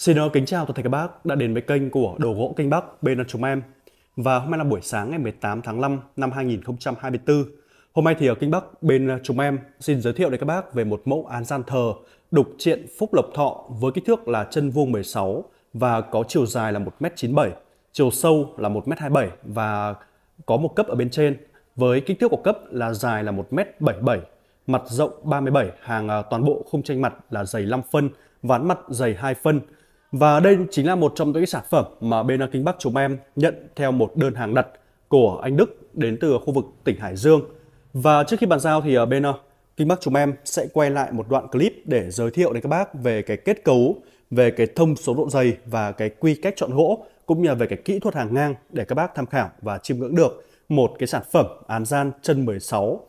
Xin kính chào toàn thể các bác đã đến với kênh của Đồ Gỗ Kênh Bắc bên là chúng em. Và hôm nay là buổi sáng ngày 18 tháng 5 năm 2024. Hôm nay thì ở Kinh Bắc bên chúng em xin giới thiệu đến các bác về một mẫu án gian thờ đục triện phúc lộc thọ với kích thước là chân vuông 16 và có chiều dài là 1m97, chiều sâu là 1m27 và có một cấp ở bên trên với kích thước của cấp là dài là 1m77, mặt rộng 37, hàng à, toàn bộ khung tranh mặt là dày 5 phân, ván mặt dày 2 phân, và đây chính là một trong những sản phẩm mà bên Kinh Bắc chúng em nhận theo một đơn hàng đặt của anh Đức đến từ khu vực tỉnh Hải Dương. Và trước khi bàn giao thì ờ, bên ờ, Kinh Bắc chúng em sẽ quay lại một đoạn clip để giới thiệu đến các bác về cái kết cấu, về cái thông số độ dày và cái quy cách chọn gỗ cũng như là về cái kỹ thuật hàng ngang để các bác tham khảo và chiêm ngưỡng được một cái sản phẩm án gian chân 16.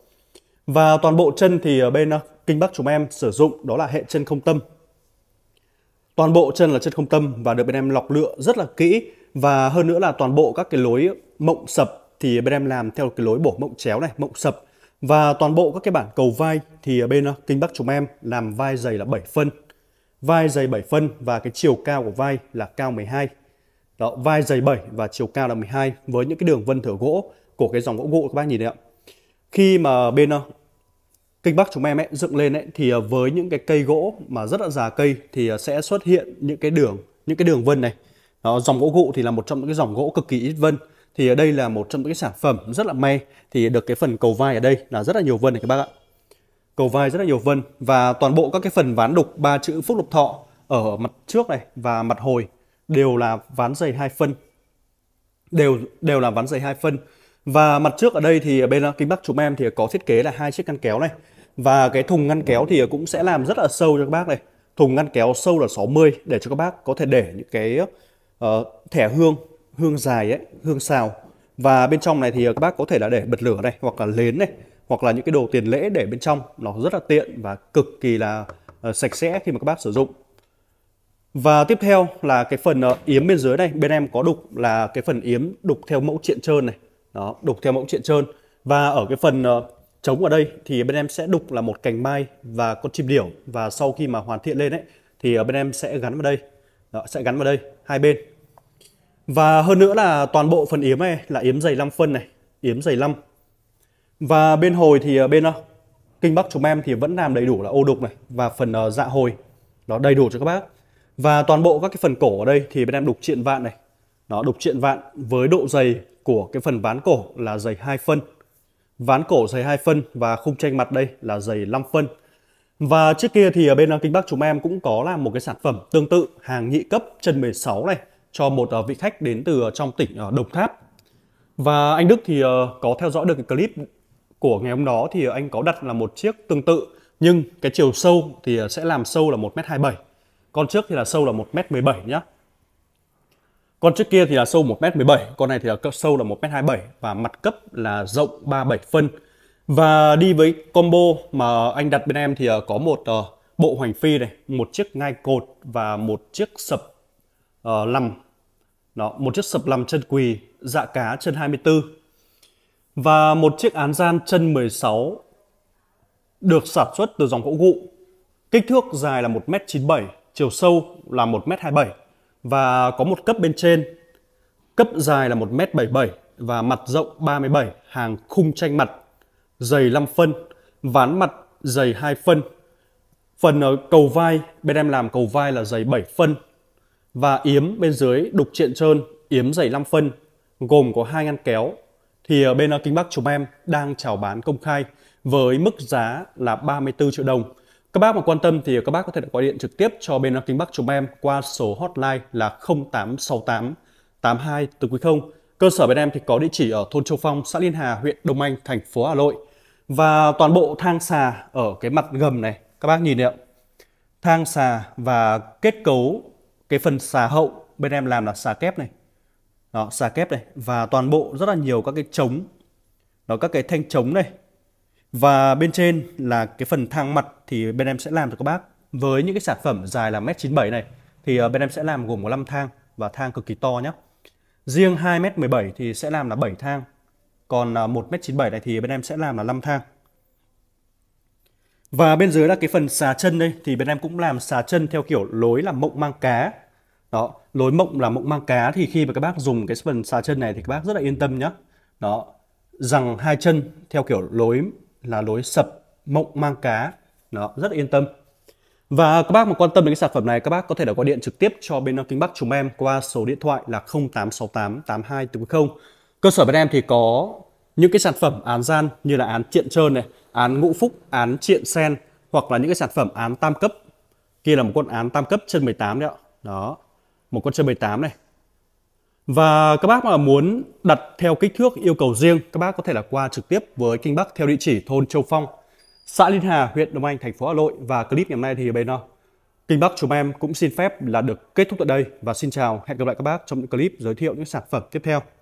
Và toàn bộ chân thì ờ, bên Kinh Bắc chúng em sử dụng đó là hệ chân không tâm toàn bộ chân là chân không tâm và được bên em lọc lựa rất là kỹ và hơn nữa là toàn bộ các cái lối mộng sập thì bên em làm theo cái lối bổ mộng chéo này mộng sập và toàn bộ các cái bản cầu vai thì ở bên ờ, kinh bắc chúng em làm vai dày là 7 phân vai dày 7 phân và cái chiều cao của vai là cao 12 đó vai dày 7 và chiều cao là 12 với những cái đường vân thở gỗ của cái dòng gỗ gỗ các bác nhìn đấy ạ khi mà bên ờ, kinh bắc chúng em ấy, dựng lên ấy, thì ờ, với những cái cây gỗ mà rất là già cây thì ờ, sẽ xuất hiện những cái đường những cái đường vân này đó, dòng gỗ gụ thì là một trong những cái dòng gỗ cực kỳ ít vân thì ở đây là một trong những cái sản phẩm rất là may thì được cái phần cầu vai ở đây là rất là nhiều vân này các bác ạ cầu vai rất là nhiều vân và toàn bộ các cái phần ván đục ba chữ phúc lục thọ ở mặt trước này và mặt hồi đều là ván dày hai phân đều đều là ván dày hai phân và mặt trước ở đây thì ở bên kinh bắc chúng em thì có thiết kế là hai chiếc căn kéo này và cái thùng ngăn kéo thì cũng sẽ làm rất là sâu cho các bác này. Thùng ngăn kéo sâu là 60 để cho các bác có thể để những cái uh, thẻ hương, hương dài ấy, hương xào. Và bên trong này thì các bác có thể là để bật lửa này hoặc là nến này hoặc là những cái đồ tiền lễ để bên trong nó rất là tiện và cực kỳ là uh, sạch sẽ khi mà các bác sử dụng. Và tiếp theo là cái phần ờ, yếm bên dưới này, bên em có đục là cái phần yếm đục theo mẫu triện trơn này. Đó, đục theo mẫu triện trơn. Và ở cái phần trống ở đây thì bên em sẽ đục là một cành mai và con chim điểu và sau khi mà hoàn thiện lên ấy thì ờ, bên em sẽ gắn vào đây Đó, sẽ gắn vào đây hai bên và hơn nữa là toàn bộ phần yếm này là yếm dày 5 phân này yếm dày 5 và bên hồi thì ờ, bên ờ, kinh bắc chúng em thì vẫn làm đầy đủ là ô đục này và phần dạ hồi nó đầy đủ cho các bác và toàn bộ các cái phần cổ ở đây thì bên em đục triện vạn này nó đục triện vạn với độ dày của cái phần ván cổ là dày 2 phân Ván cổ dày 2 phân và khung tranh mặt đây là dày 5 phân. Và trước kia thì ở bên kinh Bắc chúng em cũng có làm một cái sản phẩm tương tự hàng nhị cấp chân 16 này cho một ờ, vị khách đến từ ờ, trong tỉnh ờ, Đồng Tháp. Và anh Đức thì có theo dõi được cái clip của ngày hôm đó thì anh có đặt là một chiếc tương tự nhưng cái chiều sâu thì sẽ làm sâu là 1m27. Con trước thì là sâu là 1m17 nhá. Con trước kia thì là sâu 1m17, con này thì là sâu là 1m27 và mặt cấp là rộng 37 phân. Và đi với combo mà anh đặt bên em thì ờ, có một ờ, bộ hoành phi này, một chiếc ngai cột và một chiếc sập uh, lằm. Đó, một chiếc sập lằm chân quỳ, dạ cá chân 24. Và một chiếc án gian chân 16 được sản xuất từ dòng gỗ gụ. Kích thước dài là 1m97, chiều sâu là 1m27 và có một cấp bên trên. Cấp dài là 1m77 và mặt rộng 37, hàng khung tranh mặt, dày 5 phân, ván mặt dày 2 phân. Phần ở cầu vai, bên em làm cầu vai là dày 7 phân. Và yếm bên dưới đục triện trơn, yếm dày 5 phân, gồm có hai ngăn kéo. Thì ở bên kinh Bắc chúng em đang chào bán công khai với mức giá là 34 triệu đồng các bác mà quan tâm thì các bác có thể gọi điện trực tiếp cho bên Kinh Bắc chúng em qua số hotline là 0868 82 từ quý 0. Cơ sở bên em thì có địa chỉ ở thôn Châu Phong, xã Liên Hà, huyện Đông Anh, thành phố Hà Nội. Và toàn bộ thang xà ở cái mặt gầm này, các bác nhìn đấy Thang xà và kết cấu cái phần xà hậu bên em làm là xà kép này. Đó, xà kép này và toàn bộ rất là nhiều các cái trống. Đó các cái thanh trống này và bên trên là cái phần thang mặt thì bên em sẽ làm cho các bác. Với những cái sản phẩm dài là 1m97 này thì ờ, bên em sẽ làm gồm có 5 thang và thang cực kỳ to nhé. Riêng 2m17 thì sẽ làm là 7 thang. Còn 1m97 ờ, này thì bên em sẽ làm là 5 thang. Và bên dưới là cái phần xà chân đây thì bên em cũng làm xà chân theo kiểu lối là mộng mang cá. Đó, lối mộng là mộng mang cá thì khi mà các bác dùng cái phần xà chân này thì các bác rất là yên tâm nhé. Đó, rằng hai chân theo kiểu lối là lối sập mộng mang cá đó rất là yên tâm và các bác mà quan tâm đến cái sản phẩm này các bác có thể đã gọi điện trực tiếp cho bên Nam Kinh Bắc chúng em qua số điện thoại là 0868 82 0 cơ sở bên em thì có những cái sản phẩm án gian như là án triện trơn này án ngũ phúc án triện sen hoặc là những cái sản phẩm án tam cấp kia là một con án tam cấp chân 18 đấy ạ đó một con chân 18 này và các bác mà muốn đặt theo kích thước yêu cầu riêng, các bác có thể là qua trực tiếp với Kinh Bắc theo địa chỉ thôn Châu Phong, xã Liên Hà, huyện Đông Anh, thành phố Hà Nội. Và clip ngày hôm nay thì bên nó Kinh Bắc chúng em cũng xin phép là được kết thúc tại đây và xin chào, hẹn gặp lại các bác trong những clip giới thiệu những sản phẩm tiếp theo.